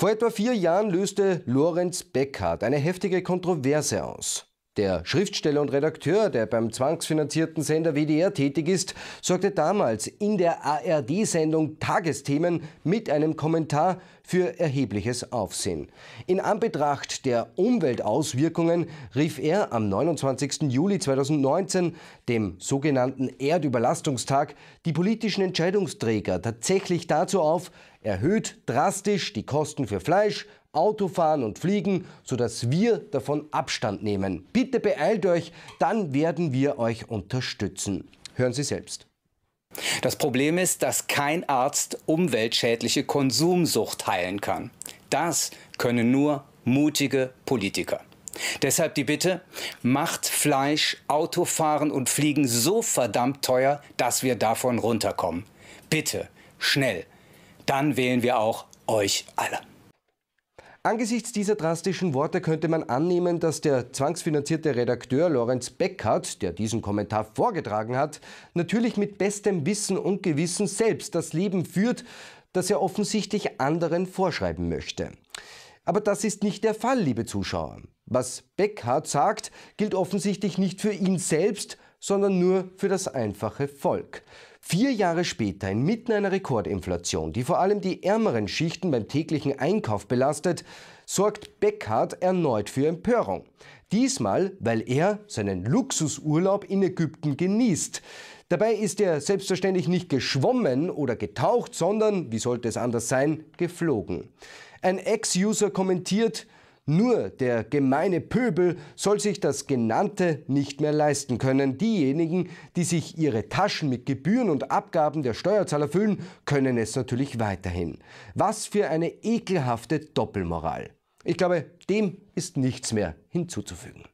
Vor etwa vier Jahren löste Lorenz Beckhardt eine heftige Kontroverse aus. Der Schriftsteller und Redakteur, der beim zwangsfinanzierten Sender WDR tätig ist, sorgte damals in der ARD-Sendung Tagesthemen mit einem Kommentar für erhebliches Aufsehen. In Anbetracht der Umweltauswirkungen rief er am 29. Juli 2019, dem sogenannten Erdüberlastungstag, die politischen Entscheidungsträger tatsächlich dazu auf, erhöht drastisch die Kosten für Fleisch, Autofahren und Fliegen, sodass wir davon Abstand nehmen. Bitte beeilt euch, dann werden wir euch unterstützen. Hören Sie selbst. Das Problem ist, dass kein Arzt umweltschädliche Konsumsucht heilen kann. Das können nur mutige Politiker. Deshalb die Bitte, macht Fleisch, Autofahren und Fliegen so verdammt teuer, dass wir davon runterkommen. Bitte, schnell dann wählen wir auch euch alle. Angesichts dieser drastischen Worte könnte man annehmen, dass der zwangsfinanzierte Redakteur Lorenz Beckhardt, der diesen Kommentar vorgetragen hat, natürlich mit bestem Wissen und Gewissen selbst das Leben führt, das er offensichtlich anderen vorschreiben möchte. Aber das ist nicht der Fall, liebe Zuschauer. Was Beckhardt sagt, gilt offensichtlich nicht für ihn selbst, sondern nur für das einfache Volk. Vier Jahre später, inmitten einer Rekordinflation, die vor allem die ärmeren Schichten beim täglichen Einkauf belastet, sorgt Beckhardt erneut für Empörung. Diesmal, weil er seinen Luxusurlaub in Ägypten genießt. Dabei ist er selbstverständlich nicht geschwommen oder getaucht, sondern, wie sollte es anders sein, geflogen. Ein Ex-User kommentiert, nur der gemeine Pöbel soll sich das Genannte nicht mehr leisten können. Diejenigen, die sich ihre Taschen mit Gebühren und Abgaben der Steuerzahler füllen, können es natürlich weiterhin. Was für eine ekelhafte Doppelmoral. Ich glaube, dem ist nichts mehr hinzuzufügen.